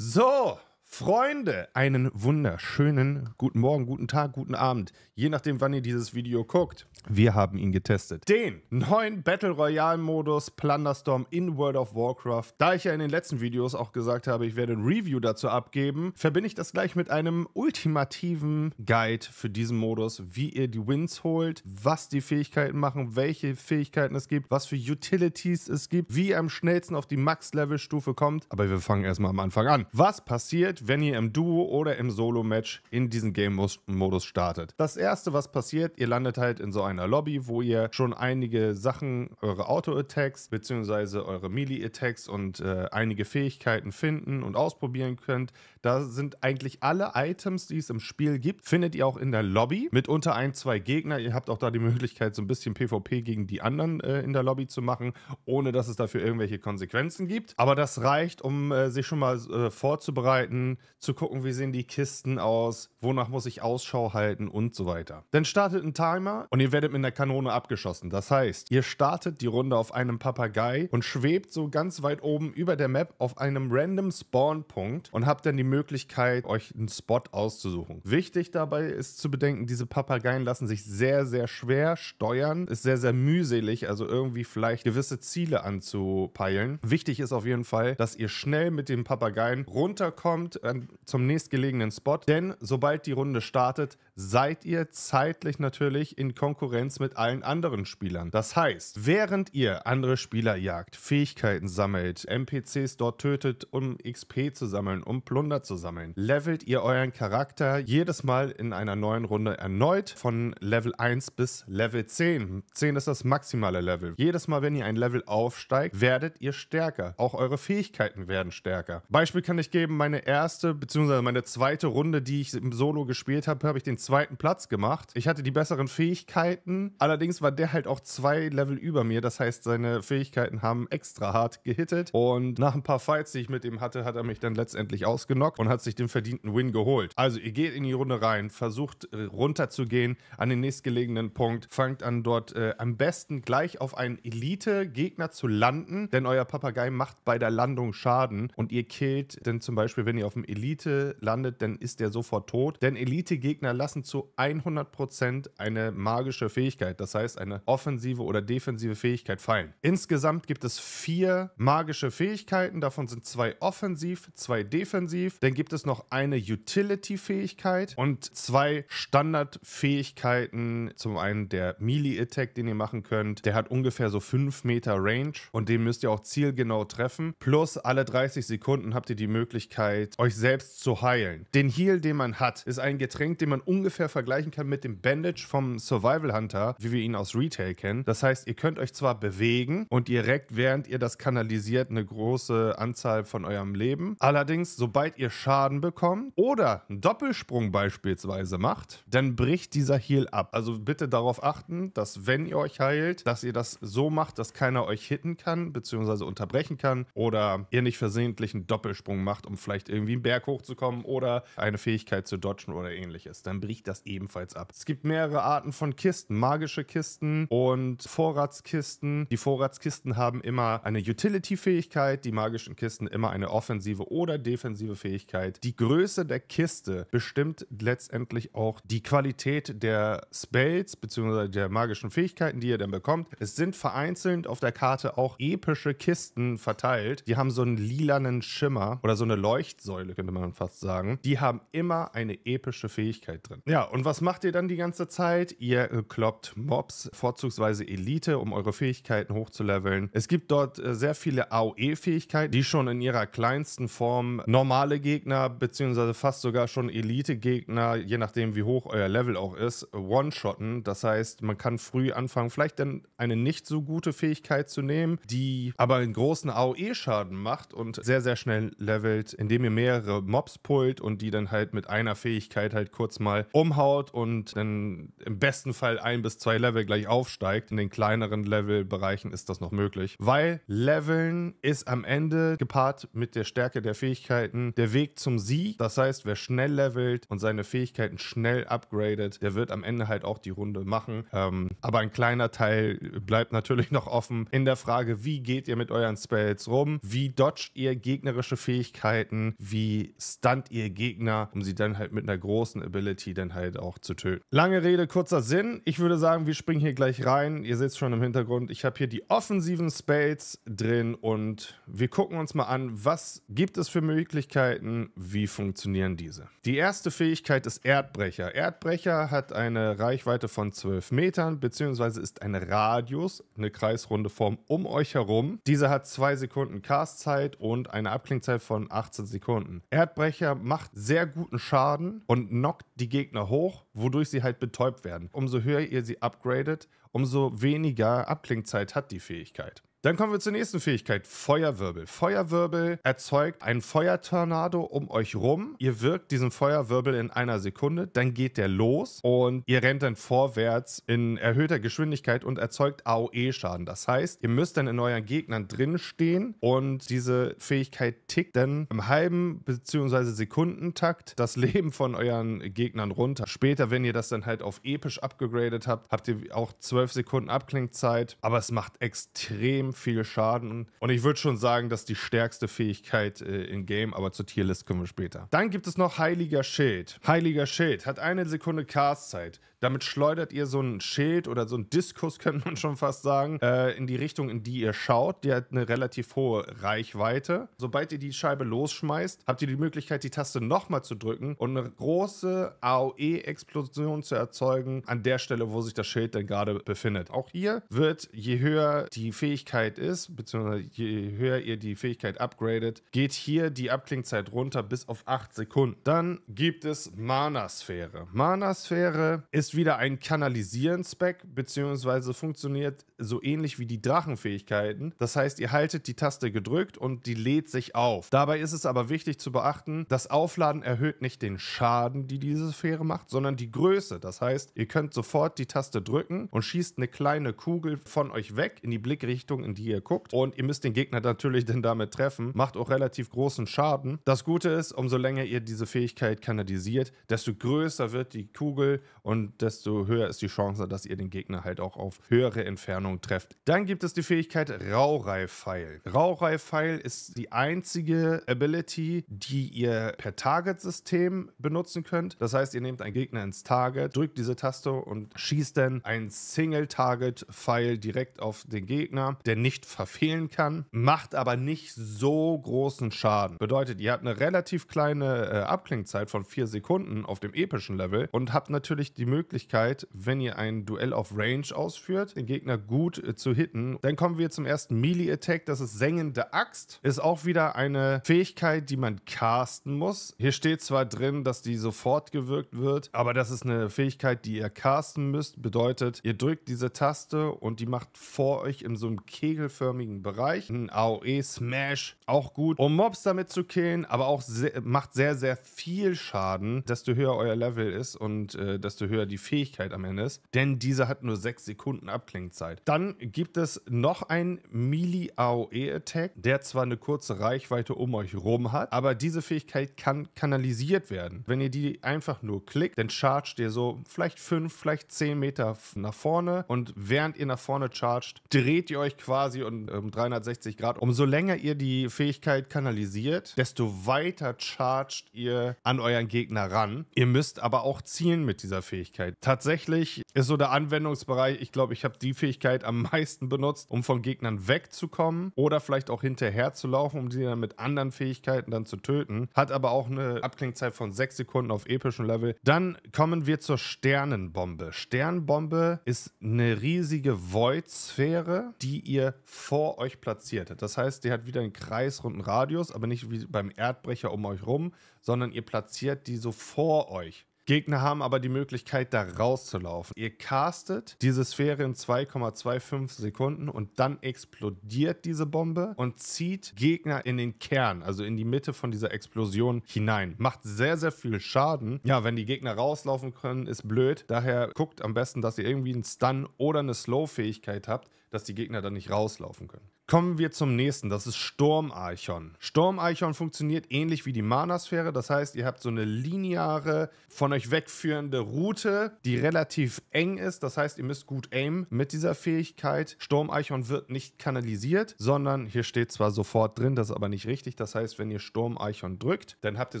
So, Freunde, einen wunderschönen guten Morgen, guten Tag, guten Abend, je nachdem, wann ihr dieses Video guckt. Wir haben ihn getestet. Den neuen Battle Royale Modus Plunderstorm in World of Warcraft. Da ich ja in den letzten Videos auch gesagt habe, ich werde ein Review dazu abgeben, verbinde ich das gleich mit einem ultimativen Guide für diesen Modus, wie ihr die Wins holt, was die Fähigkeiten machen, welche Fähigkeiten es gibt, was für Utilities es gibt, wie ihr am schnellsten auf die Max-Level-Stufe kommt. Aber wir fangen erstmal am Anfang an. Was passiert, wenn wenn ihr im Duo oder im Solo-Match in diesen Game-Modus startet. Das erste, was passiert, ihr landet halt in so einer Lobby, wo ihr schon einige Sachen, eure Auto-Attacks bzw. eure Melee-Attacks und äh, einige Fähigkeiten finden und ausprobieren könnt. Da sind eigentlich alle Items, die es im Spiel gibt, findet ihr auch in der Lobby mit unter ein, zwei Gegner. Ihr habt auch da die Möglichkeit, so ein bisschen PvP gegen die anderen äh, in der Lobby zu machen, ohne dass es dafür irgendwelche Konsequenzen gibt. Aber das reicht, um äh, sich schon mal äh, vorzubereiten, zu gucken, wie sehen die Kisten aus, wonach muss ich Ausschau halten und so weiter. Dann startet ein Timer und ihr werdet mit einer Kanone abgeschossen. Das heißt, ihr startet die Runde auf einem Papagei und schwebt so ganz weit oben über der Map auf einem random Spawnpunkt und habt dann die Möglichkeit, euch einen Spot auszusuchen. Wichtig dabei ist zu bedenken, diese Papageien lassen sich sehr, sehr schwer steuern, ist sehr, sehr mühselig, also irgendwie vielleicht gewisse Ziele anzupeilen. Wichtig ist auf jeden Fall, dass ihr schnell mit den Papageien runterkommt, dann zum nächstgelegenen Spot, denn sobald die Runde startet, seid ihr zeitlich natürlich in Konkurrenz mit allen anderen Spielern. Das heißt, während ihr andere Spieler jagt, Fähigkeiten sammelt, NPCs dort tötet, um XP zu sammeln, um Plunder zu sammeln, levelt ihr euren Charakter jedes Mal in einer neuen Runde erneut von Level 1 bis Level 10. 10 ist das maximale Level. Jedes Mal, wenn ihr ein Level aufsteigt, werdet ihr stärker. Auch eure Fähigkeiten werden stärker. Beispiel kann ich geben, meine erste bzw. meine zweite Runde, die ich im Solo gespielt habe, habe ich den zweiten zweiten Platz gemacht. Ich hatte die besseren Fähigkeiten. Allerdings war der halt auch zwei Level über mir. Das heißt, seine Fähigkeiten haben extra hart gehittet. Und nach ein paar Fights, die ich mit ihm hatte, hat er mich dann letztendlich ausgenockt und hat sich den verdienten Win geholt. Also ihr geht in die Runde rein, versucht äh, runterzugehen an den nächstgelegenen Punkt, fangt an dort äh, am besten gleich auf einen Elite-Gegner zu landen, denn euer Papagei macht bei der Landung Schaden und ihr killt, denn zum Beispiel, wenn ihr auf dem Elite landet, dann ist der sofort tot, denn Elite-Gegner lassen umfassen zu 100% eine magische Fähigkeit, das heißt eine offensive oder defensive Fähigkeit fallen. Insgesamt gibt es vier magische Fähigkeiten, davon sind zwei offensiv, zwei defensiv, dann gibt es noch eine Utility-Fähigkeit und zwei Standard-Fähigkeiten. Zum einen der Melee-Attack, den ihr machen könnt, der hat ungefähr so 5 Meter Range und den müsst ihr auch zielgenau treffen. Plus alle 30 Sekunden habt ihr die Möglichkeit, euch selbst zu heilen. Den Heal, den man hat, ist ein Getränk, den man ungefähr ungefähr vergleichen kann mit dem Bandage vom Survival Hunter, wie wir ihn aus Retail kennen. Das heißt, ihr könnt euch zwar bewegen und direkt während ihr das kanalisiert, eine große Anzahl von eurem Leben. Allerdings, sobald ihr Schaden bekommt oder einen Doppelsprung beispielsweise macht, dann bricht dieser Heal ab. Also bitte darauf achten, dass wenn ihr euch heilt, dass ihr das so macht, dass keiner euch hitten kann, beziehungsweise unterbrechen kann oder ihr nicht versehentlich einen Doppelsprung macht, um vielleicht irgendwie einen Berg hochzukommen oder eine Fähigkeit zu dodgen oder ähnliches. Dann bricht liegt das ebenfalls ab. Es gibt mehrere Arten von Kisten, magische Kisten und Vorratskisten. Die Vorratskisten haben immer eine Utility-Fähigkeit, die magischen Kisten immer eine offensive oder defensive Fähigkeit. Die Größe der Kiste bestimmt letztendlich auch die Qualität der Spells bzw. der magischen Fähigkeiten, die ihr dann bekommt. Es sind vereinzelt auf der Karte auch epische Kisten verteilt. Die haben so einen lilanen Schimmer oder so eine Leuchtsäule, könnte man fast sagen. Die haben immer eine epische Fähigkeit drin. Ja, und was macht ihr dann die ganze Zeit? Ihr äh, kloppt Mobs, vorzugsweise Elite, um eure Fähigkeiten hochzuleveln. Es gibt dort äh, sehr viele AOE-Fähigkeiten, die schon in ihrer kleinsten Form normale Gegner, beziehungsweise fast sogar schon Elite-Gegner, je nachdem wie hoch euer Level auch ist, one-shotten. Das heißt, man kann früh anfangen, vielleicht dann eine nicht so gute Fähigkeit zu nehmen, die aber einen großen AOE-Schaden macht und sehr, sehr schnell levelt, indem ihr mehrere Mobs pullt und die dann halt mit einer Fähigkeit halt kurz mal umhaut und dann im besten Fall ein bis zwei Level gleich aufsteigt. In den kleineren Levelbereichen ist das noch möglich. Weil Leveln ist am Ende gepaart mit der Stärke der Fähigkeiten der Weg zum Sieg. Das heißt, wer schnell levelt und seine Fähigkeiten schnell upgradet, der wird am Ende halt auch die Runde machen. Ähm, aber ein kleiner Teil bleibt natürlich noch offen in der Frage, wie geht ihr mit euren Spells rum? Wie dodgt ihr gegnerische Fähigkeiten? Wie stunt ihr Gegner, um sie dann halt mit einer großen Ability dann halt auch zu töten. Lange Rede, kurzer Sinn. Ich würde sagen, wir springen hier gleich rein. Ihr seht es schon im Hintergrund. Ich habe hier die offensiven Spades drin und wir gucken uns mal an, was gibt es für Möglichkeiten, wie funktionieren diese. Die erste Fähigkeit ist Erdbrecher. Erdbrecher hat eine Reichweite von 12 Metern, beziehungsweise ist ein Radius, eine kreisrunde Form um euch herum. Diese hat 2 Sekunden Castzeit und eine Abklingzeit von 18 Sekunden. Erdbrecher macht sehr guten Schaden und knockt die Gegner hoch, wodurch sie halt betäubt werden. Umso höher ihr sie upgradet, umso weniger Abklingzeit hat die Fähigkeit. Dann kommen wir zur nächsten Fähigkeit, Feuerwirbel. Feuerwirbel erzeugt einen Feuertornado um euch rum. Ihr wirkt diesen Feuerwirbel in einer Sekunde, dann geht der los und ihr rennt dann vorwärts in erhöhter Geschwindigkeit und erzeugt AOE-Schaden. Das heißt, ihr müsst dann in euren Gegnern drin stehen und diese Fähigkeit tickt dann im halben bzw. Sekundentakt das Leben von euren Gegnern runter. Später, wenn ihr das dann halt auf episch abgegradet habt, habt ihr auch 12 Sekunden Abklingzeit, aber es macht extrem viel Schaden. Und ich würde schon sagen, dass die stärkste Fähigkeit äh, in Game, aber zur Tierlist kommen wir später. Dann gibt es noch Heiliger Schild. Heiliger Schild hat eine Sekunde Castzeit. Damit schleudert ihr so ein Schild oder so ein Diskus, könnte man schon fast sagen, äh, in die Richtung, in die ihr schaut. Die hat eine relativ hohe Reichweite. Sobald ihr die Scheibe losschmeißt, habt ihr die Möglichkeit, die Taste nochmal zu drücken und eine große AOE-Explosion zu erzeugen, an der Stelle, wo sich das Schild dann gerade befindet. Auch hier wird, je höher die Fähigkeit ist, beziehungsweise je höher ihr die Fähigkeit upgradet, geht hier die Abklingzeit runter bis auf 8 Sekunden. Dann gibt es Mana-Sphäre. Mana-Sphäre ist ist wieder ein Kanalisieren-Spec, beziehungsweise funktioniert so ähnlich wie die Drachenfähigkeiten. Das heißt, ihr haltet die Taste gedrückt und die lädt sich auf. Dabei ist es aber wichtig zu beachten, das Aufladen erhöht nicht den Schaden, die diese Sphäre macht, sondern die Größe. Das heißt, ihr könnt sofort die Taste drücken und schießt eine kleine Kugel von euch weg in die Blickrichtung, in die ihr guckt. Und ihr müsst den Gegner natürlich dann damit treffen. Macht auch relativ großen Schaden. Das Gute ist, umso länger ihr diese Fähigkeit kanalisiert, desto größer wird die Kugel und desto höher ist die Chance, dass ihr den Gegner halt auch auf höhere Entfernung trefft. Dann gibt es die Fähigkeit Raureif-Pfeil. Raureif-Pfeil ist die einzige Ability, die ihr per Target-System benutzen könnt. Das heißt, ihr nehmt einen Gegner ins Target, drückt diese Taste und schießt dann ein Single-Target-Pfeil direkt auf den Gegner, der nicht verfehlen kann, macht aber nicht so großen Schaden. Bedeutet, ihr habt eine relativ kleine äh, Abklingzeit von vier Sekunden auf dem epischen Level und habt natürlich die Möglichkeit, Möglichkeit, wenn ihr ein Duell auf Range ausführt, den Gegner gut äh, zu hitten. Dann kommen wir zum ersten Melee-Attack, das ist Sengende Axt. Ist auch wieder eine Fähigkeit, die man casten muss. Hier steht zwar drin, dass die sofort gewirkt wird, aber das ist eine Fähigkeit, die ihr casten müsst. Bedeutet, ihr drückt diese Taste und die macht vor euch in so einem kegelförmigen Bereich ein AOE-Smash. Auch gut, um Mobs damit zu killen, aber auch sehr, macht sehr, sehr viel Schaden, desto höher euer Level ist und äh, desto höher die Fähigkeit am Ende ist, denn diese hat nur 6 Sekunden Abklingzeit. Dann gibt es noch einen Melee-AOE-Attack, der zwar eine kurze Reichweite um euch rum hat, aber diese Fähigkeit kann kanalisiert werden. Wenn ihr die einfach nur klickt, dann chargt ihr so vielleicht 5, vielleicht 10 Meter nach vorne und während ihr nach vorne chargt, dreht ihr euch quasi ähm, um 360 Grad. Umso länger ihr die Fähigkeit kanalisiert, desto weiter chargt ihr an euren Gegner ran. Ihr müsst aber auch zielen mit dieser Fähigkeit. Fähigkeit. Tatsächlich ist so der Anwendungsbereich, ich glaube, ich habe die Fähigkeit am meisten benutzt, um von Gegnern wegzukommen oder vielleicht auch hinterher zu laufen, um sie dann mit anderen Fähigkeiten dann zu töten. Hat aber auch eine Abklingzeit von 6 Sekunden auf epischem Level. Dann kommen wir zur Sternenbombe. Sternbombe ist eine riesige Void-Sphäre, die ihr vor euch platziert. Das heißt, die hat wieder einen kreisrunden Radius, aber nicht wie beim Erdbrecher um euch rum, sondern ihr platziert die so vor euch. Gegner haben aber die Möglichkeit, da rauszulaufen. Ihr castet diese Sphäre in 2,25 Sekunden und dann explodiert diese Bombe und zieht Gegner in den Kern, also in die Mitte von dieser Explosion hinein. Macht sehr, sehr viel Schaden. Ja, wenn die Gegner rauslaufen können, ist blöd. Daher guckt am besten, dass ihr irgendwie einen Stun oder eine Slow-Fähigkeit habt, dass die Gegner dann nicht rauslaufen können. Kommen wir zum nächsten, das ist Sturmarchon. Sturmarchon funktioniert ähnlich wie die Mana-Sphäre, das heißt, ihr habt so eine lineare, von euch wegführende Route, die relativ eng ist, das heißt, ihr müsst gut aimen mit dieser Fähigkeit. Sturmarchon wird nicht kanalisiert, sondern hier steht zwar sofort drin, das ist aber nicht richtig, das heißt, wenn ihr Sturmarchon drückt, dann habt ihr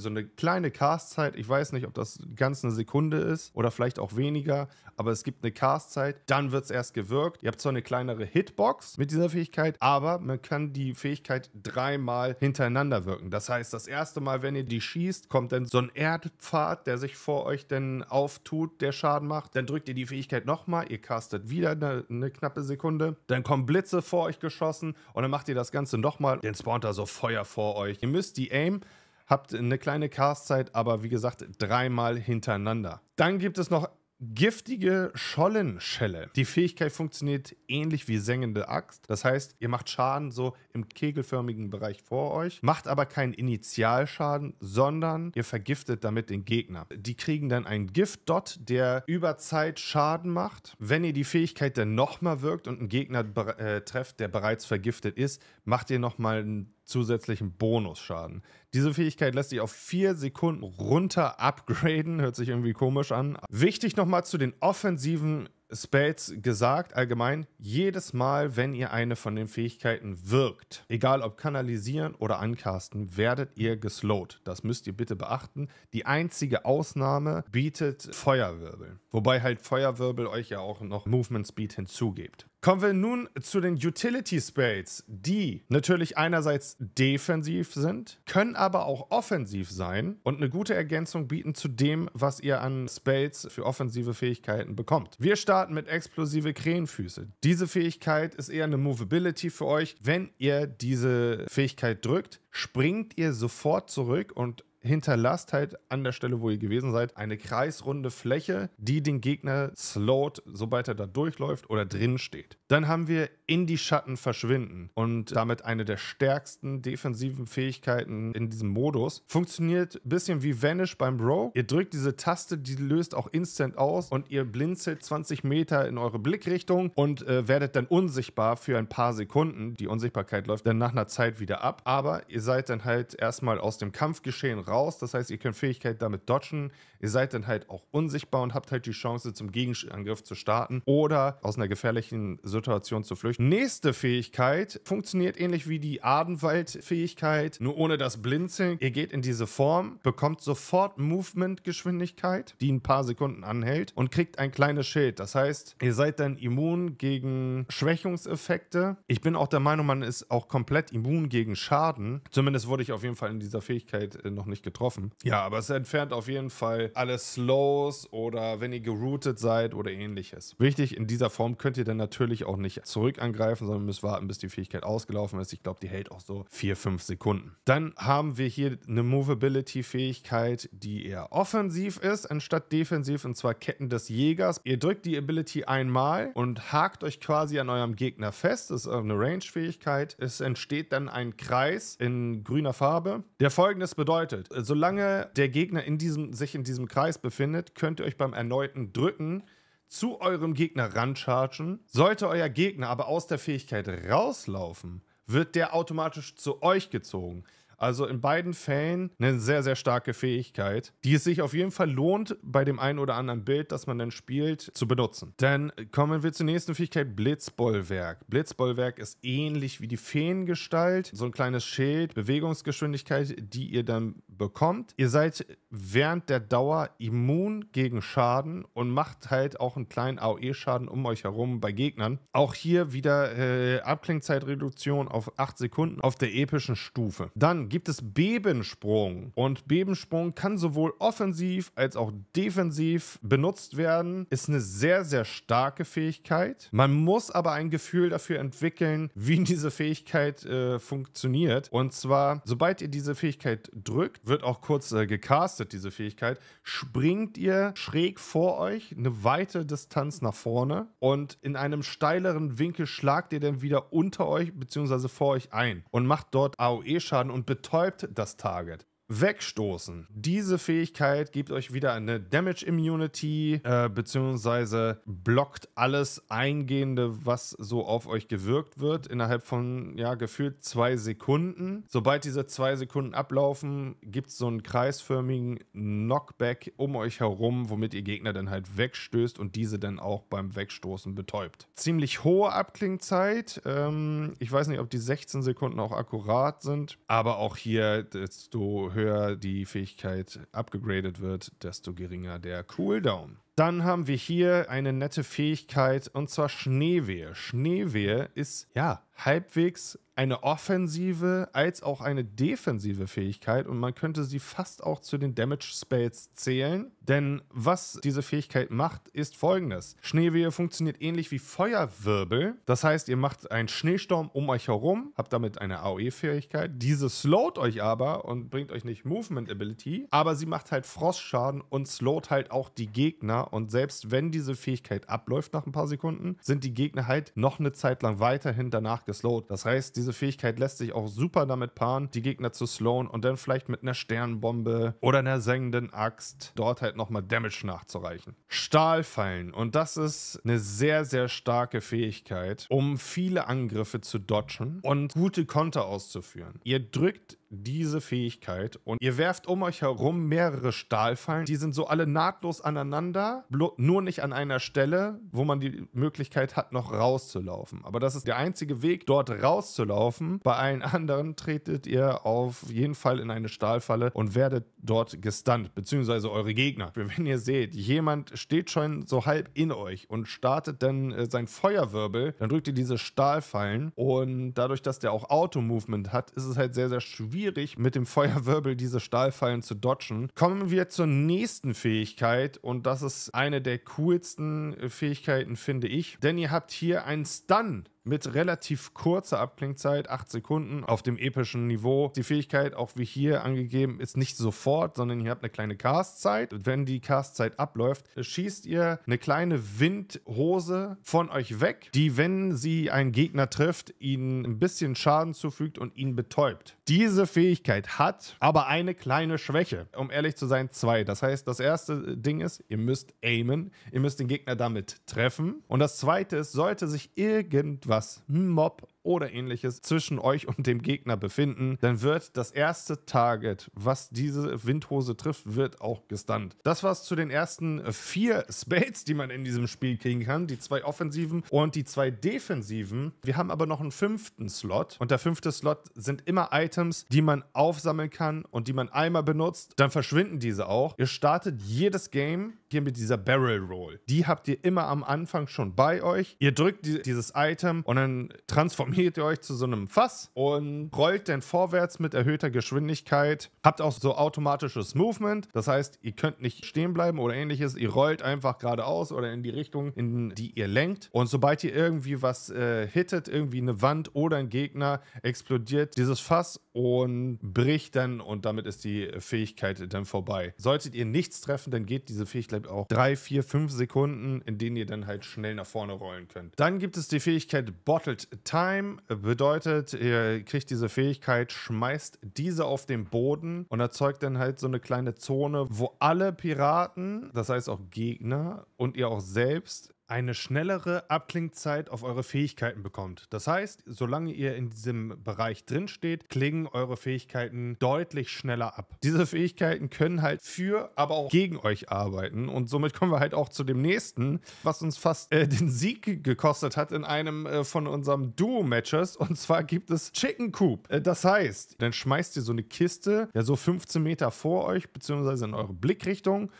so eine kleine Castzeit, ich weiß nicht, ob das ganz eine Sekunde ist oder vielleicht auch weniger, aber es gibt eine Castzeit, dann wird es erst gewirkt. Ihr habt zwar eine kleinere Hitbox mit dieser Fähigkeit, aber aber man kann die Fähigkeit dreimal hintereinander wirken. Das heißt, das erste Mal, wenn ihr die schießt, kommt dann so ein Erdpfad, der sich vor euch dann auftut, der Schaden macht. Dann drückt ihr die Fähigkeit nochmal, ihr castet wieder eine, eine knappe Sekunde. Dann kommen Blitze vor euch geschossen und dann macht ihr das Ganze nochmal. Dann spawnt da so Feuer vor euch. Ihr müsst die Aim Habt eine kleine Castzeit, aber wie gesagt, dreimal hintereinander. Dann gibt es noch Giftige Schollenschelle. Die Fähigkeit funktioniert ähnlich wie sengende Axt. Das heißt, ihr macht Schaden so im kegelförmigen Bereich vor euch, macht aber keinen Initialschaden, sondern ihr vergiftet damit den Gegner. Die kriegen dann einen Giftdot, der über Zeit Schaden macht. Wenn ihr die Fähigkeit dann nochmal wirkt und einen Gegner äh, trefft, der bereits vergiftet ist, macht ihr nochmal einen zusätzlichen Bonusschaden. Diese Fähigkeit lässt sich auf 4 Sekunden runter upgraden, hört sich irgendwie komisch an. Wichtig nochmal zu den offensiven Spells gesagt, allgemein, jedes Mal, wenn ihr eine von den Fähigkeiten wirkt, egal ob kanalisieren oder ancasten, werdet ihr geslowt. Das müsst ihr bitte beachten. Die einzige Ausnahme bietet Feuerwirbel. Wobei halt Feuerwirbel euch ja auch noch Movement Speed hinzugebt. Kommen wir nun zu den Utility Spells, die natürlich einerseits defensiv sind, können aber auch offensiv sein und eine gute Ergänzung bieten zu dem, was ihr an Spells für offensive Fähigkeiten bekommt. Wir starten Soldaten mit explosive Krähenfüße. Diese Fähigkeit ist eher eine Movability für euch. Wenn ihr diese Fähigkeit drückt, springt ihr sofort zurück und hinterlasst halt an der Stelle, wo ihr gewesen seid, eine kreisrunde Fläche, die den Gegner slowt, sobald er da durchläuft oder drin steht. Dann haben wir in die Schatten verschwinden und damit eine der stärksten defensiven Fähigkeiten in diesem Modus. Funktioniert ein bisschen wie Vanish beim Bro. Ihr drückt diese Taste, die löst auch instant aus und ihr blinzelt 20 Meter in eure Blickrichtung und äh, werdet dann unsichtbar für ein paar Sekunden. Die Unsichtbarkeit läuft dann nach einer Zeit wieder ab, aber ihr seid dann halt erstmal aus dem Kampfgeschehen raus. Das heißt, ihr könnt Fähigkeit damit dodgen. Ihr seid dann halt auch unsichtbar und habt halt die Chance, zum Gegenangriff zu starten oder aus einer gefährlichen Situation zu flüchten. Nächste Fähigkeit funktioniert ähnlich wie die Adenwald-Fähigkeit, nur ohne das Blinzeln. Ihr geht in diese Form, bekommt sofort Movement-Geschwindigkeit, die ein paar Sekunden anhält und kriegt ein kleines Schild. Das heißt, ihr seid dann immun gegen Schwächungseffekte. Ich bin auch der Meinung, man ist auch komplett immun gegen Schaden. Zumindest wurde ich auf jeden Fall in dieser Fähigkeit äh, noch nicht wirklich getroffen. Ja, aber es entfernt auf jeden Fall alle Slows oder wenn ihr geroutet seid oder ähnliches. Wichtig, in dieser Form könnt ihr dann natürlich auch nicht zurück angreifen, sondern müsst warten, bis die Fähigkeit ausgelaufen ist. Ich glaube, die hält auch so 4, 5 Sekunden. Dann haben wir hier eine Movability-Fähigkeit, die eher offensiv ist, anstatt defensiv, und zwar Ketten des Jägers. Ihr drückt die Ability einmal und hakt euch quasi an eurem Gegner fest. Das ist eine Range-Fähigkeit. Es entsteht dann ein Kreis in grüner Farbe, der folgendes bedeutet solange der Gegner in diesem, sich in diesem Kreis befindet, könnt ihr euch beim erneuten Drücken zu eurem Gegner ranchargen. Sollte euer Gegner aber aus der Fähigkeit rauslaufen, wird der automatisch zu euch gezogen. Also in beiden Fällen eine sehr, sehr starke Fähigkeit, die es sich auf jeden Fall lohnt, bei dem einen oder anderen Bild, das man dann spielt, zu benutzen. Dann kommen wir zur nächsten Fähigkeit, Blitzbollwerk. Blitzbollwerk ist ähnlich wie die Feengestalt. So ein kleines Schild, Bewegungsgeschwindigkeit, die ihr dann bekommt. Ihr seid während der Dauer immun gegen Schaden und macht halt auch einen kleinen AOE-Schaden um euch herum bei Gegnern. Auch hier wieder äh, Abklingzeitreduktion auf 8 Sekunden auf der epischen Stufe. Dann gibt es Bebensprung. Und Bebensprung kann sowohl offensiv als auch defensiv benutzt werden. Ist eine sehr, sehr starke Fähigkeit. Man muss aber ein Gefühl dafür entwickeln, wie diese Fähigkeit äh, funktioniert. Und zwar, sobald ihr diese Fähigkeit drückt, wird auch kurz äh, gecastet, diese Fähigkeit, springt ihr schräg vor euch eine weite Distanz nach vorne und in einem steileren Winkel schlagt ihr dann wieder unter euch bzw. vor euch ein und macht dort AOE-Schaden und betrifft betäubt das Target. Wegstoßen. Diese Fähigkeit gibt euch wieder eine Damage Immunity, äh, beziehungsweise blockt alles Eingehende, was so auf euch gewirkt wird, innerhalb von, ja, gefühlt zwei Sekunden. Sobald diese zwei Sekunden ablaufen, gibt es so einen kreisförmigen Knockback um euch herum, womit ihr Gegner dann halt wegstößt und diese dann auch beim Wegstoßen betäubt. Ziemlich hohe Abklingzeit. Ähm, ich weiß nicht, ob die 16 Sekunden auch akkurat sind, aber auch hier, desto höher höher die Fähigkeit abgegradet wird, desto geringer der Cooldown. Dann haben wir hier eine nette Fähigkeit und zwar Schneewehe. Schneewehe ist ja halbwegs eine offensive als auch eine defensive Fähigkeit und man könnte sie fast auch zu den Damage Spells zählen. Denn was diese Fähigkeit macht, ist folgendes. Schneewehe funktioniert ähnlich wie Feuerwirbel. Das heißt, ihr macht einen Schneesturm um euch herum, habt damit eine AOE-Fähigkeit. Diese slowt euch aber und bringt euch nicht Movement Ability, aber sie macht halt Frostschaden und slowt halt auch die Gegner. Und selbst wenn diese Fähigkeit abläuft nach ein paar Sekunden, sind die Gegner halt noch eine Zeit lang weiterhin danach geslowt. Das heißt, diese diese Fähigkeit lässt sich auch super damit paaren, die Gegner zu slowen und dann vielleicht mit einer Sternbombe oder einer sengenden Axt dort halt nochmal Damage nachzureichen. Stahlfallen. Und das ist eine sehr, sehr starke Fähigkeit, um viele Angriffe zu dodgen und gute Konter auszuführen. Ihr drückt diese Fähigkeit und ihr werft um euch herum mehrere Stahlfallen. Die sind so alle nahtlos aneinander, nur nicht an einer Stelle, wo man die Möglichkeit hat, noch rauszulaufen. Aber das ist der einzige Weg, dort rauszulaufen. Bei allen anderen tretet ihr auf jeden Fall in eine Stahlfalle und werdet dort gestunt, beziehungsweise eure Gegner. Wenn ihr seht, jemand steht schon so halb in euch und startet dann äh, sein Feuerwirbel, dann drückt ihr diese Stahlfallen und dadurch, dass der auch Auto-Movement hat, ist es halt sehr, sehr schwierig schwierig, mit dem Feuerwirbel diese Stahlfallen zu dodgen. Kommen wir zur nächsten Fähigkeit und das ist eine der coolsten äh, Fähigkeiten, finde ich. Denn ihr habt hier einen Stun mit relativ kurzer Abklingzeit, 8 Sekunden, auf dem epischen Niveau. Die Fähigkeit, auch wie hier angegeben, ist nicht sofort, sondern ihr habt eine kleine Castzeit. Und wenn die Castzeit abläuft, schießt ihr eine kleine Windhose von euch weg, die, wenn sie einen Gegner trifft, ihnen ein bisschen Schaden zufügt und ihn betäubt. Diese Fähigkeit hat aber eine kleine Schwäche. Um ehrlich zu sein, zwei. Das heißt, das erste Ding ist, ihr müsst aimen, ihr müsst den Gegner damit treffen. Und das zweite ist, sollte sich irgendwann was. Hm, Mob oder ähnliches zwischen euch und dem Gegner befinden, dann wird das erste Target, was diese Windhose trifft, wird auch gestunt. Das war es zu den ersten vier Spades, die man in diesem Spiel kriegen kann. Die zwei offensiven und die zwei defensiven. Wir haben aber noch einen fünften Slot und der fünfte Slot sind immer Items, die man aufsammeln kann und die man einmal benutzt, dann verschwinden diese auch. Ihr startet jedes Game hier mit dieser Barrel Roll. Die habt ihr immer am Anfang schon bei euch. Ihr drückt die, dieses Item und dann transformiert formiert ihr euch zu so einem Fass und rollt dann vorwärts mit erhöhter Geschwindigkeit. Habt auch so automatisches Movement. Das heißt, ihr könnt nicht stehen bleiben oder ähnliches. Ihr rollt einfach geradeaus oder in die Richtung, in die ihr lenkt. Und sobald ihr irgendwie was äh, hittet, irgendwie eine Wand oder ein Gegner, explodiert dieses Fass und bricht dann und damit ist die Fähigkeit dann vorbei. Solltet ihr nichts treffen, dann geht diese Fähigkeit auch 3, 4, 5 Sekunden, in denen ihr dann halt schnell nach vorne rollen könnt. Dann gibt es die Fähigkeit Bottled Time. Time bedeutet, ihr kriegt diese Fähigkeit, schmeißt diese auf den Boden und erzeugt dann halt so eine kleine Zone, wo alle Piraten, das heißt auch Gegner und ihr auch selbst eine schnellere Abklingzeit auf eure Fähigkeiten bekommt. Das heißt, solange ihr in diesem Bereich drin steht, klingen eure Fähigkeiten deutlich schneller ab. Diese Fähigkeiten können halt für, aber auch gegen euch arbeiten und somit kommen wir halt auch zu dem nächsten, was uns fast äh, den Sieg gekostet hat in einem äh, von unserem Duo-Matches und zwar gibt es Chicken Coop. Äh, das heißt, dann schmeißt ihr so eine Kiste ja so 15 Meter vor euch beziehungsweise in eure Blickrichtung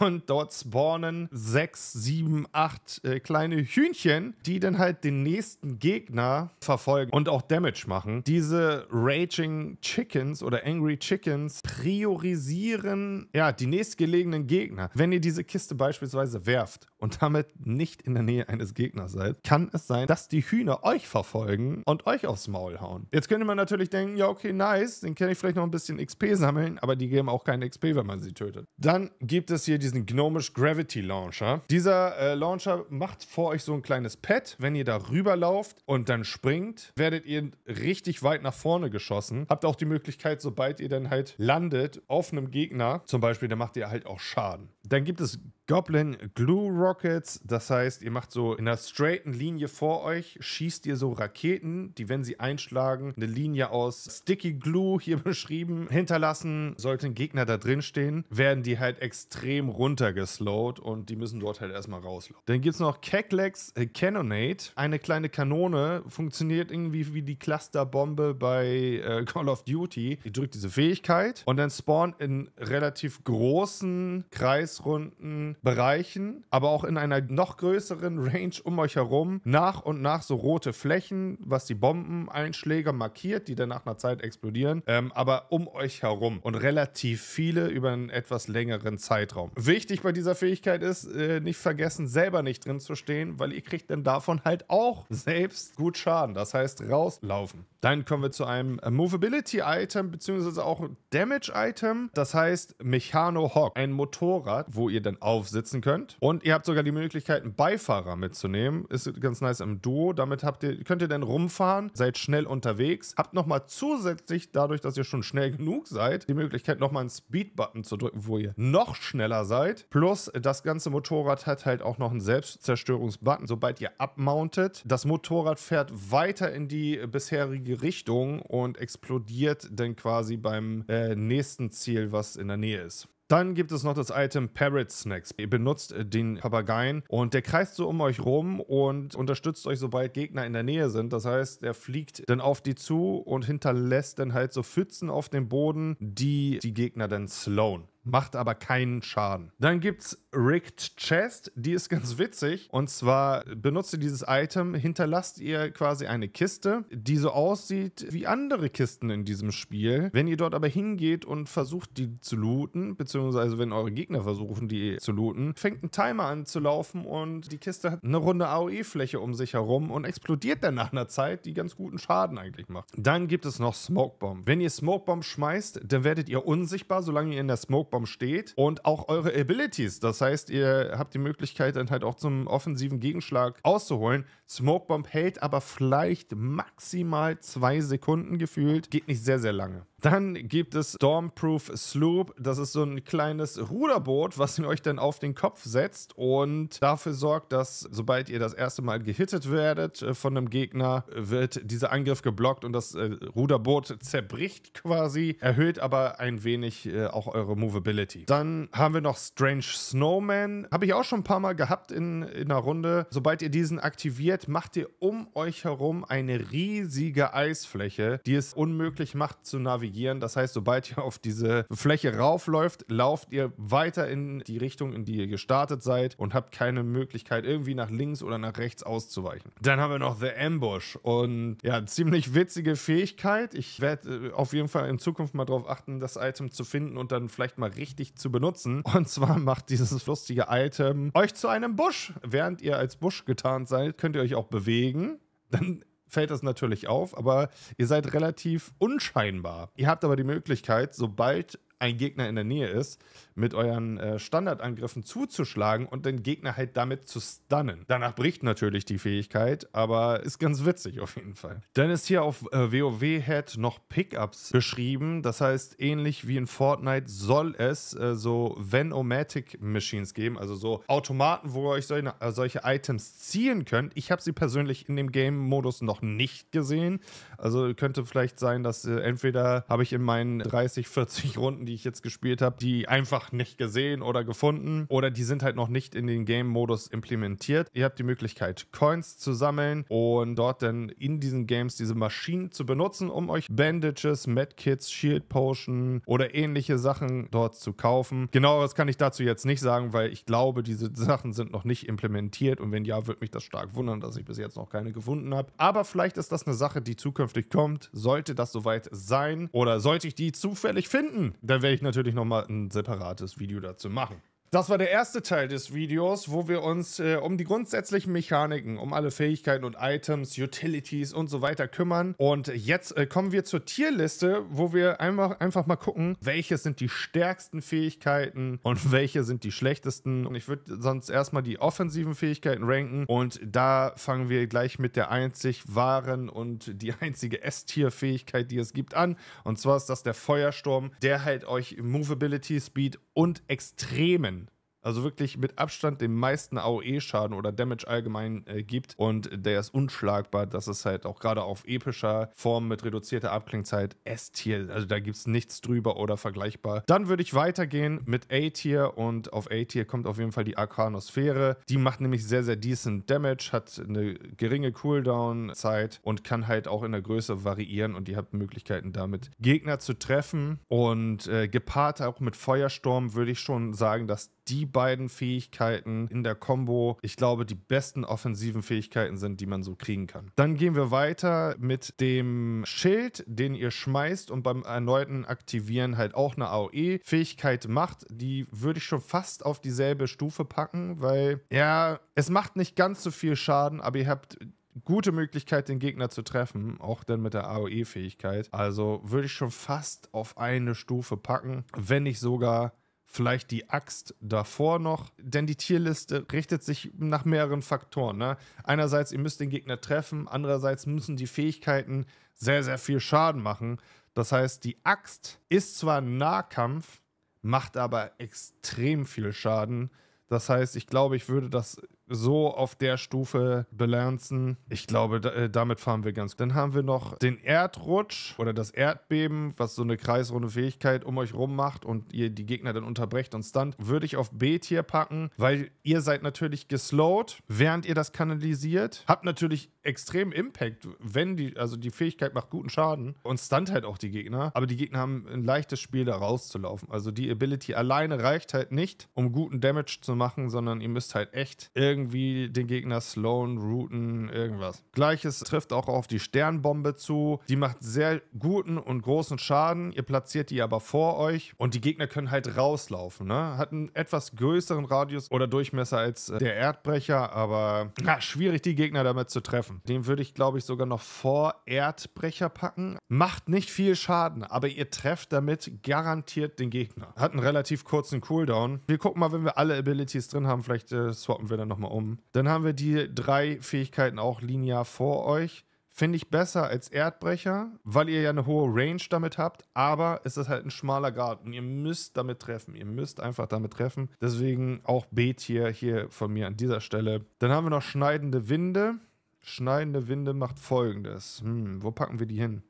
und dort spawnen sechs, sieben, acht äh, kleine Hühnchen, die dann halt den nächsten Gegner verfolgen und auch Damage machen. Diese Raging Chickens oder Angry Chickens priorisieren ja die nächstgelegenen Gegner. Wenn ihr diese Kiste beispielsweise werft und damit nicht in der Nähe eines Gegners seid, kann es sein, dass die Hühner euch verfolgen und euch aufs Maul hauen. Jetzt könnte man natürlich denken, ja, okay, nice, den kann ich vielleicht noch ein bisschen XP sammeln, aber die geben auch keine XP, wenn man sie tötet. Dann gibt es hier diesen Gnomish Gravity Launcher. Dieser äh, Launcher macht vor euch so ein kleines Pad. Wenn ihr da rüberlauft und dann springt, werdet ihr richtig weit nach vorne geschossen. Habt auch die Möglichkeit, sobald ihr dann halt landet auf einem Gegner, zum Beispiel, dann macht ihr halt auch Schaden. Dann gibt es Goblin Glue Rock Rockets. Das heißt, ihr macht so in einer straighten Linie vor euch, schießt ihr so Raketen, die, wenn sie einschlagen, eine Linie aus Sticky Glue hier beschrieben hinterlassen. Sollte ein Gegner da drin stehen, werden die halt extrem runtergeslowt und die müssen dort halt erstmal rauslaufen. Dann gibt es noch Keklex äh, Cannonade. Eine kleine Kanone funktioniert irgendwie wie die Clusterbombe bei äh, Call of Duty. Die drückt diese Fähigkeit und dann spawnt in relativ großen, kreisrunden Bereichen, aber auch auch in einer noch größeren Range um euch herum nach und nach so rote Flächen, was die Bombeneinschläge markiert, die dann nach einer Zeit explodieren, ähm, aber um euch herum und relativ viele über einen etwas längeren Zeitraum. Wichtig bei dieser Fähigkeit ist, äh, nicht vergessen, selber nicht drin zu stehen, weil ihr kriegt dann davon halt auch selbst gut Schaden. Das heißt, rauslaufen. Dann kommen wir zu einem äh, Movability-Item beziehungsweise auch Damage-Item. Das heißt Mechano Hawk, ein Motorrad, wo ihr dann aufsitzen könnt. Und ihr habt sogar die Möglichkeit, einen Beifahrer mitzunehmen. Ist ganz nice im Duo. Damit habt ihr, könnt ihr dann rumfahren, seid schnell unterwegs. Habt nochmal zusätzlich, dadurch, dass ihr schon schnell genug seid, die Möglichkeit, nochmal einen Speed-Button zu drücken, wo ihr noch schneller seid. Plus, das ganze Motorrad hat halt auch noch einen Selbstzerstörungs-Button. Sobald ihr abmountet, das Motorrad fährt weiter in die bisherige Richtung und explodiert dann quasi beim äh, nächsten Ziel, was in der Nähe ist. Dann gibt es noch das Item Parrot Snacks. Ihr benutzt äh, den Papageien und der kreist so um euch rum und unterstützt euch, sobald Gegner in der Nähe sind. Das heißt, er fliegt dann auf die zu und hinterlässt dann halt so Pfützen auf dem Boden, die die Gegner dann slowen macht aber keinen Schaden. Dann gibt's Rigged Chest, die ist ganz witzig. Und zwar benutzt ihr dieses Item, hinterlasst ihr quasi eine Kiste, die so aussieht wie andere Kisten in diesem Spiel. Wenn ihr dort aber hingeht und versucht, die zu looten, beziehungsweise wenn eure Gegner versuchen, die zu looten, fängt ein Timer an zu laufen und die Kiste hat eine runde AOE-Fläche um sich herum und explodiert dann nach einer Zeit, die ganz guten Schaden eigentlich macht. Dann gibt es noch Smoke Bomb. Wenn ihr Smoke Bomb schmeißt, dann werdet ihr unsichtbar, solange ihr in der Smoke Bomb Plattform steht und auch eure Abilities. Das heißt, ihr habt die Möglichkeit, dann halt auch zum offensiven Gegenschlag auszuholen. Smoke Bomb hält aber vielleicht maximal zwei Sekunden gefühlt, geht nicht sehr, sehr lange. Dann gibt es Stormproof Sloop. Das ist so ein kleines Ruderboot, was ihr euch dann auf den Kopf setzt und dafür sorgt, dass sobald ihr das erste Mal gehittet werdet äh, von einem Gegner, wird dieser Angriff geblockt und das äh, Ruderboot zerbricht quasi, erhöht aber ein wenig äh, auch eure Movability. Dann haben wir noch Strange Snowman. Habe ich auch schon ein paar Mal gehabt in, in einer Runde. Sobald ihr diesen aktiviert, macht ihr um euch herum eine riesige Eisfläche, die es unmöglich macht zu navigieren navigieren. Das heißt, sobald ihr auf diese Fläche raufläuft, lauft ihr weiter in die Richtung, in die ihr gestartet seid und habt keine Möglichkeit, irgendwie nach links oder nach rechts auszuweichen. Dann haben wir noch The Ambush und ja, ziemlich witzige Fähigkeit. Ich werde äh, auf jeden Fall in Zukunft mal darauf achten, das Item zu finden und dann vielleicht mal richtig zu benutzen. Und zwar macht dieses lustige Item euch zu einem Busch. Während ihr als Busch getarnt seid, könnt ihr euch auch bewegen. Dann fällt das natürlich auf, aber ihr seid relativ unscheinbar. Ihr habt aber die Möglichkeit, sobald ein Gegner in der Nähe ist, mit euren äh, Standardangriffen zuzuschlagen und den Gegner halt damit zu stunnen. Danach bricht natürlich die Fähigkeit, aber ist ganz witzig auf jeden Fall. Dann ist hier auf äh, WoW-Head noch Pickups beschrieben. Das heißt, ähnlich wie in Fortnite soll es äh, so Venomatic Machines geben, also so Automaten, wo ihr euch solche, äh, solche Items ziehen könnt. Ich habe sie persönlich in dem Game-Modus noch nicht gesehen. Also könnte vielleicht sein, dass äh, entweder habe ich in meinen 30, 40 Runden, die ich jetzt gespielt habe, die einfach einfach nicht gesehen oder gefunden oder die sind halt noch nicht in den Game-Modus implementiert. Ihr habt die Möglichkeit, Coins zu sammeln und dort dann in diesen Games diese Maschinen zu benutzen, um euch Bandages, Medkits, Shield Potion oder ähnliche Sachen dort zu kaufen. Genaueres kann ich dazu jetzt nicht sagen, weil ich glaube, diese Sachen sind noch nicht implementiert und wenn ja, würde mich das stark wundern, dass ich bis jetzt noch keine gefunden habe. Aber vielleicht ist das eine Sache, die zukünftig kommt. Sollte das soweit sein oder sollte ich die zufällig finden, dann werde ich natürlich nochmal ein separates separates Video dazu machen. Das war der erste Teil des Videos, wo wir uns äh, um die grundsätzlichen Mechaniken, um alle Fähigkeiten und Items, Utilities und so weiter kümmern. Und jetzt äh, kommen wir zur Tierliste, wo wir einfach, einfach mal gucken, welche sind die stärksten Fähigkeiten und welche sind die schlechtesten. Und ich würde sonst erstmal die offensiven Fähigkeiten ranken. Und da fangen wir gleich mit der einzig wahren und die einzige S-Tier-Fähigkeit, die es gibt, an. Und zwar ist das der Feuersturm, der halt euch Movability, Speed und Extremen also wirklich mit Abstand den meisten AOE-Schaden oder Damage allgemein äh, gibt. Und der ist unschlagbar. Das ist halt auch gerade auf epischer Form mit reduzierter Abklingzeit S-Tier. Also da gibt es nichts drüber oder vergleichbar. Dann würde ich weitergehen mit A-Tier und auf A-Tier kommt auf jeden Fall die Arkanosphäre. Die macht nämlich sehr, sehr decent Damage, hat eine geringe Cooldown-Zeit und kann halt auch in der Größe variieren und ihr habt Möglichkeiten damit Gegner zu treffen. Und äh, gepaart auch mit Feuersturm würde ich schon sagen, dass die beiden Fähigkeiten in der Combo, ich glaube, die besten offensiven Fähigkeiten sind, die man so kriegen kann. Dann gehen wir weiter mit dem Schild, den ihr schmeißt und beim erneuten Aktivieren halt auch eine AOE-Fähigkeit macht. Die würde ich schon fast auf dieselbe Stufe packen, weil ja, es macht nicht ganz so viel Schaden, aber ihr habt gute Möglichkeit, den Gegner zu treffen, auch dann mit der AOE-Fähigkeit. Also würde ich schon fast auf eine Stufe packen, wenn nicht sogar vielleicht die Axt davor noch. Denn die Tierliste richtet sich nach mehreren Faktoren. Ne? Einerseits, ihr müsst den Gegner treffen, andererseits müssen die Fähigkeiten sehr, sehr viel Schaden machen. Das heißt, die Axt ist zwar Nahkampf, macht aber extrem viel Schaden. Das heißt, ich glaube, ich würde das so auf der Stufe balancen. Ich glaube, da, äh, damit fahren wir ganz gut. Dann haben wir noch den Erdrutsch oder das Erdbeben, was so eine kreisrunde Fähigkeit um euch rum macht und ihr die Gegner dann unterbrecht und stunt. Würde ich auf B-Tier packen, weil ihr seid natürlich geslowed, während ihr das kanalisiert. Habt natürlich extrem Impact, wenn die, also die Fähigkeit macht guten Schaden und stunt halt auch die Gegner. Aber die Gegner haben ein leichtes Spiel, da rauszulaufen. Also die Ability alleine reicht halt nicht, um guten Damage zu machen, sondern ihr müsst halt echt irgendwie irgendwie den Gegner slowen, routen, irgendwas. Gleiches trifft auch auf die Sternbombe zu. Die macht sehr guten und großen Schaden. Ihr platziert die aber vor euch und die Gegner können halt rauslaufen. Ne? Hat einen etwas größeren Radius oder Durchmesser als äh, der Erdbrecher, aber na, schwierig, die Gegner damit zu treffen. Den würde ich, glaube ich, sogar noch vor Erdbrecher packen. Macht nicht viel Schaden, aber ihr trefft damit garantiert den Gegner. Hat einen relativ kurzen Cooldown. Wir gucken mal, wenn wir alle Abilities drin haben, vielleicht äh, swappen wir dann nochmal mal um. Dann haben wir die drei Fähigkeiten auch linear vor euch. Finde ich besser als Erdbrecher, weil ihr ja eine hohe Range damit habt, aber es ist halt ein schmaler Garten. Ihr müsst damit treffen. Ihr müsst einfach damit treffen. Deswegen auch B-Tier hier von mir an dieser Stelle. Dann haben wir noch schneidende Winde. Schneidende Winde macht folgendes. Hm, wo packen wir die hin?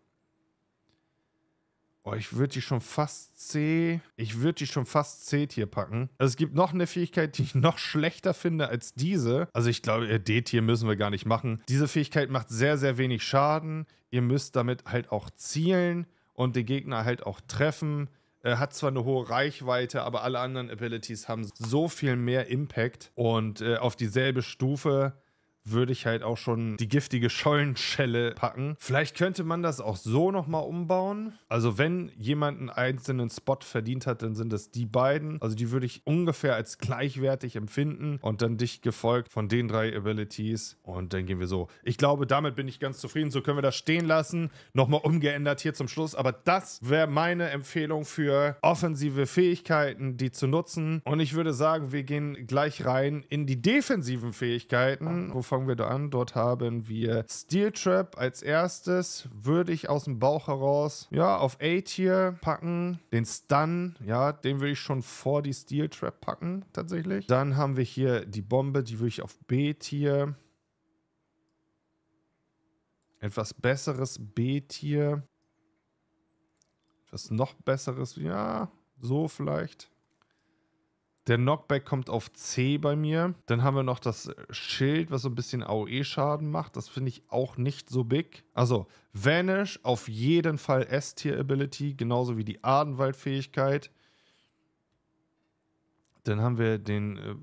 Oh, ich würde die schon fast C. Ich würde die schon fast C-Tier packen. Also es gibt noch eine Fähigkeit, die ich noch schlechter finde als diese. Also ich glaube, äh, D-Tier müssen wir gar nicht machen. Diese Fähigkeit macht sehr, sehr wenig Schaden. Ihr müsst damit halt auch zielen und den Gegner halt auch treffen. Er äh, hat zwar eine hohe Reichweite, aber alle anderen Abilities haben so viel mehr Impact und äh, auf dieselbe Stufe würde ich halt auch schon die giftige Schollenschelle packen. Vielleicht könnte man das auch so nochmal umbauen. Also wenn jemand einen einzelnen Spot verdient hat, dann sind das die beiden. Also die würde ich ungefähr als gleichwertig empfinden und dann dicht gefolgt von den drei Abilities. Und dann gehen wir so. Ich glaube, damit bin ich ganz zufrieden. So können wir das stehen lassen. Nochmal umgeändert hier zum Schluss. Aber das wäre meine Empfehlung für offensive Fähigkeiten, die zu nutzen. Und ich würde sagen, wir gehen gleich rein in die defensiven Fähigkeiten, wovon fangen wir da an. Dort haben wir Steel Trap als erstes. Würde ich aus dem Bauch heraus, ja, auf A-Tier packen. Den Stun, ja, den würde ich schon vor die Steel Trap packen, tatsächlich. Dann haben wir hier die Bombe, die würde ich auf B-Tier etwas besseres B-Tier. Etwas noch besseres, ja, so vielleicht. Der Knockback kommt auf C bei mir. Dann haben wir noch das Schild, was so ein bisschen AOE-Schaden macht. Das finde ich auch nicht so big. Also Vanish auf jeden Fall S-Tier-Ability, genauso wie die Adenwald-Fähigkeit. Dann haben wir den äh,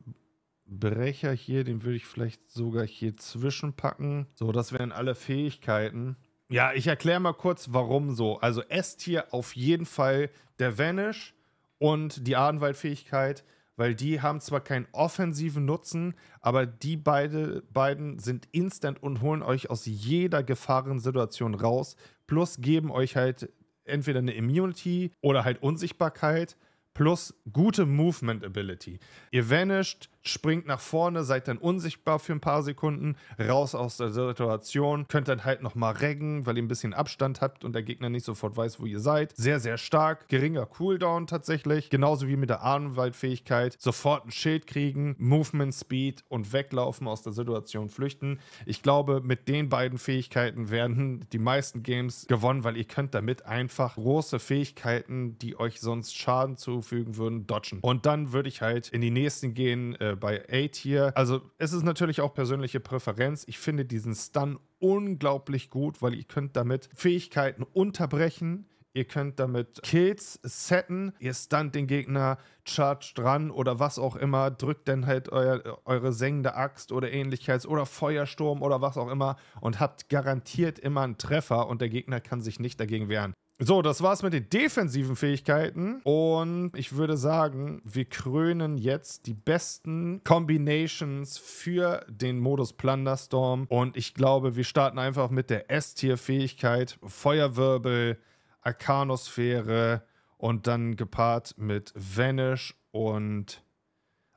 Brecher hier, den würde ich vielleicht sogar hier zwischenpacken. So, das wären alle Fähigkeiten. Ja, ich erkläre mal kurz, warum so. Also S-Tier auf jeden Fall der Vanish und die Adenwald-Fähigkeit weil die haben zwar keinen offensiven Nutzen, aber die beide, beiden sind instant und holen euch aus jeder Gefahrensituation raus. Plus geben euch halt entweder eine Immunity oder halt Unsichtbarkeit plus gute Movement Ability. Ihr vanished, springt nach vorne, seid dann unsichtbar für ein paar Sekunden, raus aus der Situation, könnt dann halt nochmal reggen, weil ihr ein bisschen Abstand habt und der Gegner nicht sofort weiß, wo ihr seid. Sehr, sehr stark, geringer Cooldown tatsächlich, genauso wie mit der Ahnenwaldfähigkeit, sofort ein Schild kriegen, Movement Speed und weglaufen aus der Situation flüchten. Ich glaube, mit den beiden Fähigkeiten werden die meisten Games gewonnen, weil ihr könnt damit einfach große Fähigkeiten, die euch sonst Schaden zufügen würden, dodgen. Und dann würde ich halt in die nächsten gehen, äh, äh, bei Eight hier. Also es ist natürlich auch persönliche Präferenz. Ich finde diesen Stun unglaublich gut, weil ihr könnt damit Fähigkeiten unterbrechen. Ihr könnt damit Kills setten, ihr stunt den Gegner, charge dran oder was auch immer, drückt dann halt euer, eure sengende Axt oder ähnliches oder Feuersturm oder was auch immer und habt garantiert immer einen Treffer und der Gegner kann sich nicht dagegen wehren. So, das war's mit den defensiven Fähigkeiten. Und ich würde sagen, wir krönen jetzt die besten Combinations für den Modus Plunderstorm. Und ich glaube, wir starten einfach mit der S-Tier-Fähigkeit: Feuerwirbel, Arkanosphäre und dann gepaart mit Vanish und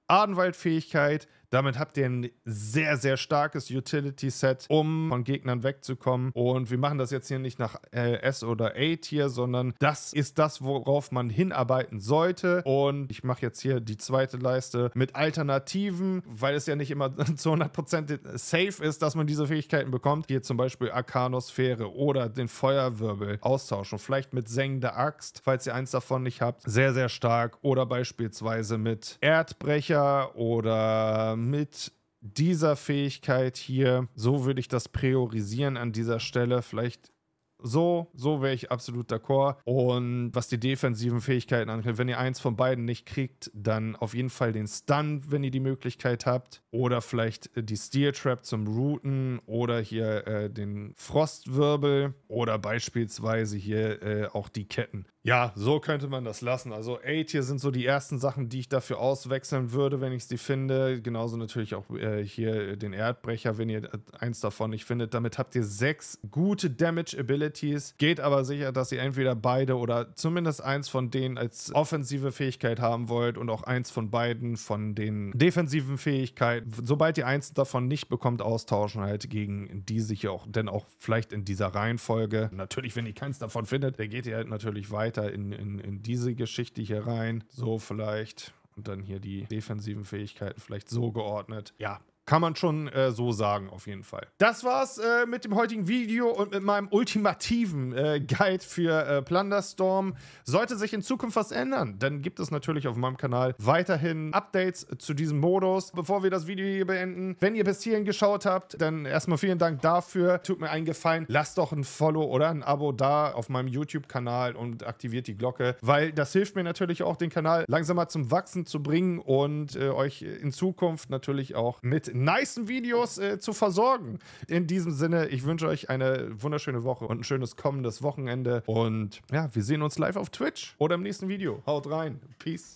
Adenwald-Fähigkeit. Damit habt ihr ein sehr, sehr starkes Utility-Set, um von Gegnern wegzukommen. Und wir machen das jetzt hier nicht nach äh, S oder A-Tier, sondern das ist das, worauf man hinarbeiten sollte. Und ich mache jetzt hier die zweite Leiste mit Alternativen, weil es ja nicht immer zu 100% safe ist, dass man diese Fähigkeiten bekommt. Hier zum Beispiel Arcanosphäre oder den Feuerwirbel austauschen. Vielleicht mit der Axt, falls ihr eins davon nicht habt. Sehr, sehr stark. Oder beispielsweise mit Erdbrecher oder mit dieser Fähigkeit hier, so würde ich das priorisieren an dieser Stelle. Vielleicht so, so wäre ich absolut d'accord. Und was die defensiven Fähigkeiten angeht, wenn ihr eins von beiden nicht kriegt, dann auf jeden Fall den Stun, wenn ihr die Möglichkeit habt. Oder vielleicht äh, die Steel Trap zum Routen oder hier äh, den Frostwirbel oder beispielsweise hier äh, auch die Ketten. Ja, so könnte man das lassen. Also 8 hier sind so die ersten Sachen, die ich dafür auswechseln würde, wenn ich sie finde. Genauso natürlich auch äh, hier den Erdbrecher, wenn ihr eins davon nicht findet. Damit habt ihr sechs gute Damage Abilities. Geht aber sicher, dass ihr entweder beide oder zumindest eins von denen als offensive Fähigkeit haben wollt und auch eins von beiden von den defensiven Fähigkeiten. Sobald ihr eins davon nicht bekommt, austauschen halt gegen diese hier auch. Denn auch vielleicht in dieser Reihenfolge. Natürlich, wenn ihr keins davon findet, dann geht ihr halt natürlich weiter weiter in, in, in diese Geschichte hier rein. So vielleicht. Und dann hier die defensiven Fähigkeiten vielleicht so geordnet. Ja, kann man schon äh, so sagen, auf jeden Fall. Das war's äh, mit dem heutigen Video und mit meinem ultimativen äh, Guide für äh, Plunderstorm. Sollte sich in Zukunft was ändern, dann gibt es natürlich auf meinem Kanal weiterhin Updates zu diesem Modus. Bevor wir das Video hier beenden, wenn ihr bis hierhin geschaut habt, dann erstmal vielen Dank dafür. Tut mir einen Gefallen, lasst doch ein Follow oder ein Abo da auf meinem YouTube-Kanal und aktiviert die Glocke, weil das hilft mir natürlich auch, den Kanal langsamer zum Wachsen zu bringen und äh, euch in Zukunft natürlich auch mit nice Videos äh, zu versorgen. In diesem Sinne, ich wünsche euch eine wunderschöne Woche und ein schönes kommendes Wochenende. Und ja, wir sehen uns live auf Twitch oder im nächsten Video. Haut rein. Peace.